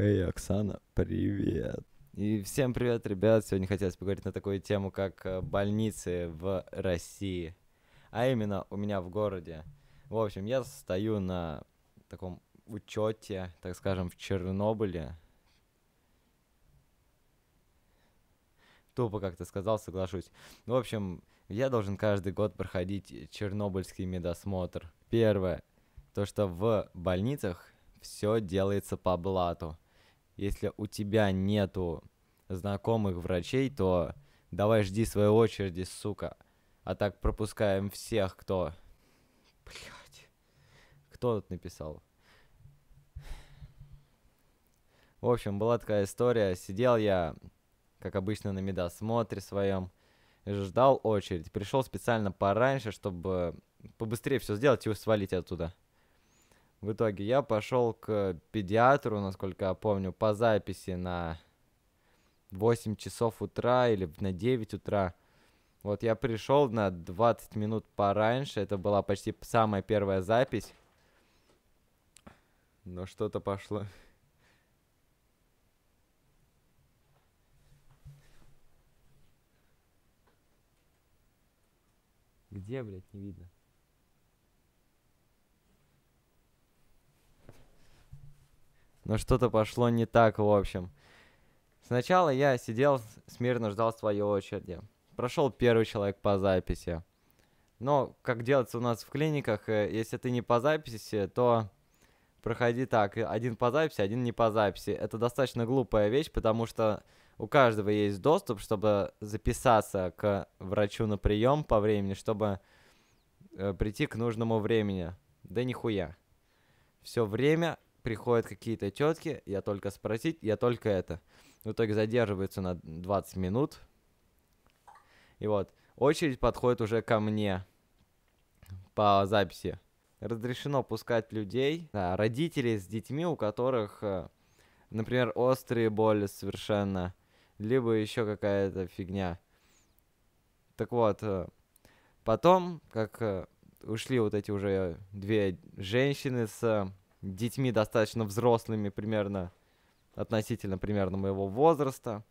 Эй, Оксана, привет. И всем привет, ребят. Сегодня хотелось поговорить на такую тему, как э, больницы в России. А именно у меня в городе. В общем, я стою на таком учете, так скажем, в Чернобыле. Тупо как-то сказал, соглашусь. В общем, я должен каждый год проходить чернобыльский медосмотр. Первое, то что в больницах все делается по блату если у тебя нету знакомых врачей, то давай жди своей очереди, сука. А так пропускаем всех, кто... Блять. Кто тут написал? В общем, была такая история. Сидел я, как обычно, на медосмотре своем. Ждал очередь. Пришел специально пораньше, чтобы побыстрее все сделать и свалить оттуда. В итоге я пошел к педиатру, насколько я помню, по записи на 8 часов утра или на 9 утра. Вот я пришел на 20 минут пораньше, это была почти самая первая запись. Но что-то пошло. Где, блядь, не видно? но что-то пошло не так, в общем. Сначала я сидел, смирно ждал своей очереди. Прошел первый человек по записи. Но, как делается у нас в клиниках, э, если ты не по записи, то проходи так, один по записи, один не по записи. Это достаточно глупая вещь, потому что у каждого есть доступ, чтобы записаться к врачу на прием по времени, чтобы э, прийти к нужному времени. Да нихуя. Все время приходят какие-то тетки, я только спросить, я только это. В итоге задерживаются на 20 минут. И вот, очередь подходит уже ко мне по записи. Разрешено пускать людей, да, родителей с детьми, у которых, э, например, острые боли совершенно, либо еще какая-то фигня. Так вот, э, потом, как э, ушли вот эти уже две женщины с детьми достаточно взрослыми, примерно, относительно примерно моего возраста.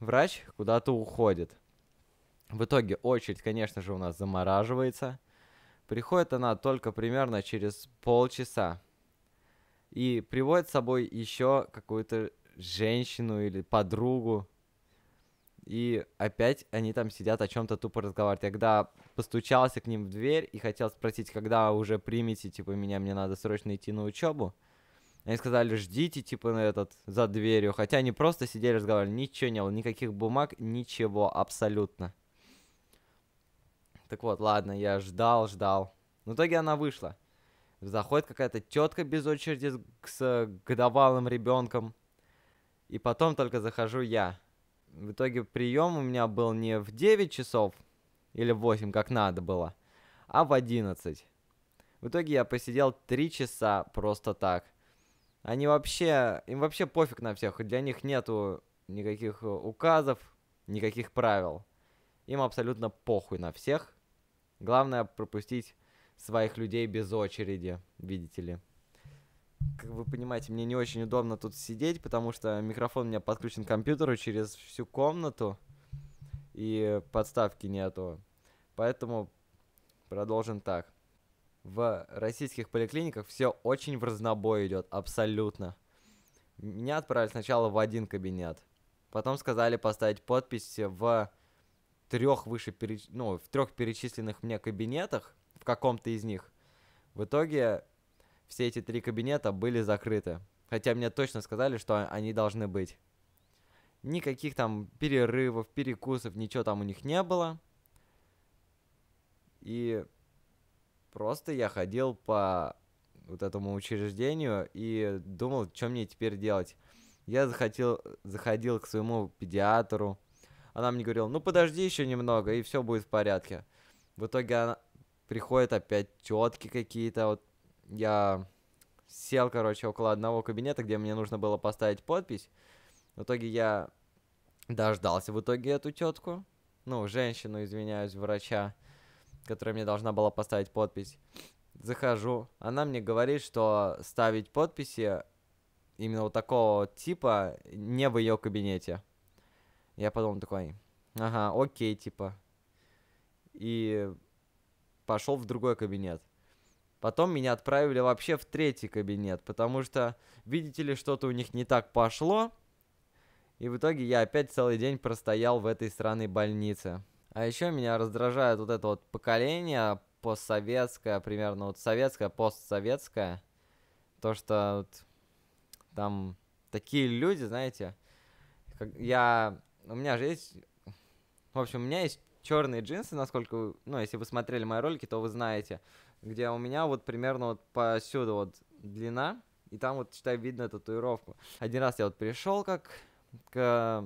Врач куда-то уходит. В итоге очередь, конечно же, у нас замораживается. Приходит она только примерно через полчаса. И приводит с собой еще какую-то женщину или подругу. И опять они там сидят о чем-то тупо разговаривают. Я когда постучался к ним в дверь и хотел спросить, когда уже примете, типа, меня, мне надо срочно идти на учебу. Они сказали, ждите, типа, на этот, за дверью. Хотя они просто сидели, разговаривали, ничего не было, никаких бумаг, ничего, абсолютно. Так вот, ладно, я ждал, ждал. В итоге она вышла. Заходит какая-то тетка без очереди с, с годовалым ребенком. И потом только захожу я. В итоге прием у меня был не в 9 часов, или в 8, как надо было. А в 11. В итоге я посидел 3 часа просто так. Они вообще... Им вообще пофиг на всех. Для них нету никаких э, указов, никаких правил. Им абсолютно похуй на всех. Главное пропустить своих людей без очереди, видите ли. Как вы понимаете, мне не очень удобно тут сидеть, потому что микрофон у меня подключен к компьютеру через всю комнату и подставки нету. Поэтому продолжим так. В российских поликлиниках все очень в разнобой идет, абсолютно. Меня отправили сначала в один кабинет, потом сказали поставить подпись в трех выше переч... ну, в трех перечисленных мне кабинетах, в каком-то из них. В итоге все эти три кабинета были закрыты. Хотя мне точно сказали, что они должны быть. Никаких там перерывов, перекусов, ничего там у них не было. И просто я ходил по вот этому учреждению и думал, что мне теперь делать. Я захотел, заходил к своему педиатру. Она мне говорила, ну подожди еще немного, и все будет в порядке. В итоге она... приходят опять тетки какие-то. Вот я сел, короче, около одного кабинета, где мне нужно было поставить подпись. В итоге я дождался в итоге эту тетку, ну, женщину, извиняюсь, врача, которая мне должна была поставить подпись. Захожу, она мне говорит, что ставить подписи именно вот такого типа не в ее кабинете. Я подумал такой, ага, окей, типа. И пошел в другой кабинет. Потом меня отправили вообще в третий кабинет, потому что, видите ли, что-то у них не так пошло, и в итоге я опять целый день простоял в этой странной больнице. А еще меня раздражает вот это вот поколение постсоветское, примерно вот советское, постсоветское. То, что вот там такие люди, знаете, как я... У меня же есть... В общем, у меня есть черные джинсы, насколько... ну, если вы смотрели мои ролики, то вы знаете, где у меня вот примерно вот посюда вот длина, и там вот, считай, видно татуировку. Один раз я вот пришел как к...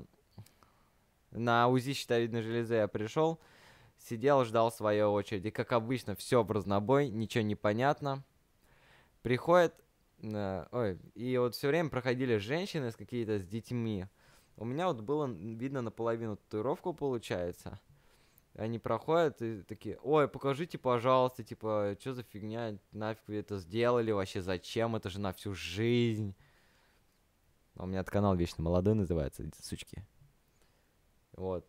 на УЗИ щитовидной железы я пришел, сидел, ждал своей очереди. Как обычно, все в разнобой, ничего не понятно. Приходит, э, ой, и вот все время проходили женщины с какие-то с детьми. У меня вот было видно наполовину татуировку получается. Они проходят и такие, ой, покажите, пожалуйста, типа, что за фигня, нафиг вы это сделали вообще, зачем, это же на всю жизнь. А у меня этот канал вечно молодой называется, сучки. Вот.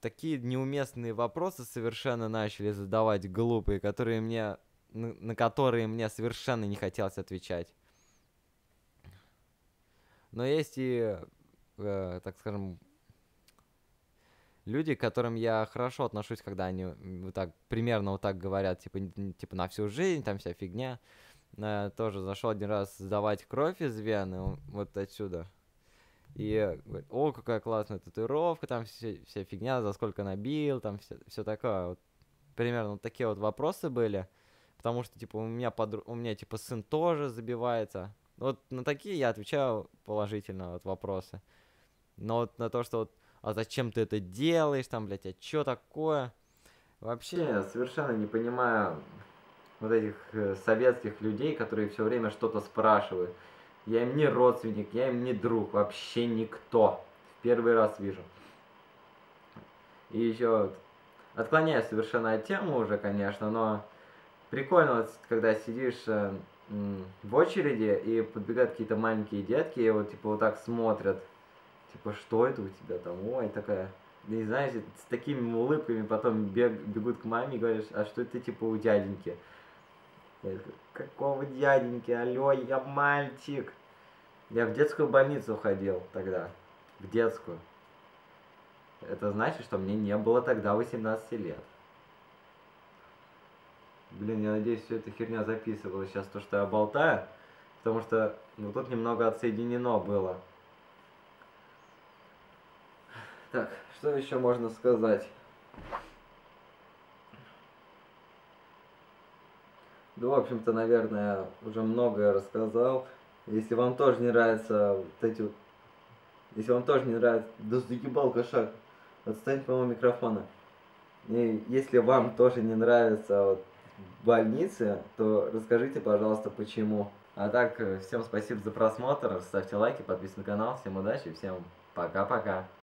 Такие неуместные вопросы совершенно начали задавать глупые, которые мне, на, которые мне совершенно не хотелось отвечать. Но есть и, э, так скажем, люди, к которым я хорошо отношусь, когда они вот так примерно вот так говорят, типа, типа на всю жизнь, там вся фигня э, тоже зашел один раз сдавать кровь из вены, вот отсюда. И говорит, о, какая классная татуировка, там все, вся фигня, за сколько набил, там все, все такое. Вот, примерно вот такие вот вопросы были. Потому что, типа, у меня, подруг, у меня, типа, сын тоже забивается. Вот на такие я отвечаю положительно, вот, вопросы. Но вот на то, что вот, а зачем ты это делаешь, там, блядь, а что такое? Вообще, я совершенно не понимаю, вот этих э, советских людей, которые все время что-то спрашивают. Я им не родственник, я им не друг, вообще никто. В первый раз вижу. И еще отклоняюсь совершенно от темы уже, конечно, но прикольно, вот, когда сидишь э, в очереди и подбегают какие-то маленькие детки, и вот типа вот так смотрят, типа что это у тебя там, ой, такая, не знаешь, с такими улыбками потом бег, бегут к маме и говоришь, а что это типа у дяденьки? Я говорю, какого дяденьки, алло, я мальчик. Я в детскую больницу ходил тогда, в детскую. Это значит, что мне не было тогда 18 лет. Блин, я надеюсь, все эта херня записывалась сейчас, то, что я болтаю. Потому что ну, тут немного отсоединено было. Так, что еще можно сказать? Ну, в общем-то, наверное, уже многое рассказал. Если вам тоже не нравятся вот эти вот... Если вам тоже не нравится... Да заебал кошак! Отстань, по-моему, микрофона. И если вам тоже не нравятся вот, больницы, то расскажите, пожалуйста, почему. А так, всем спасибо за просмотр, ставьте лайки, подписывайтесь на канал, всем удачи, всем пока-пока.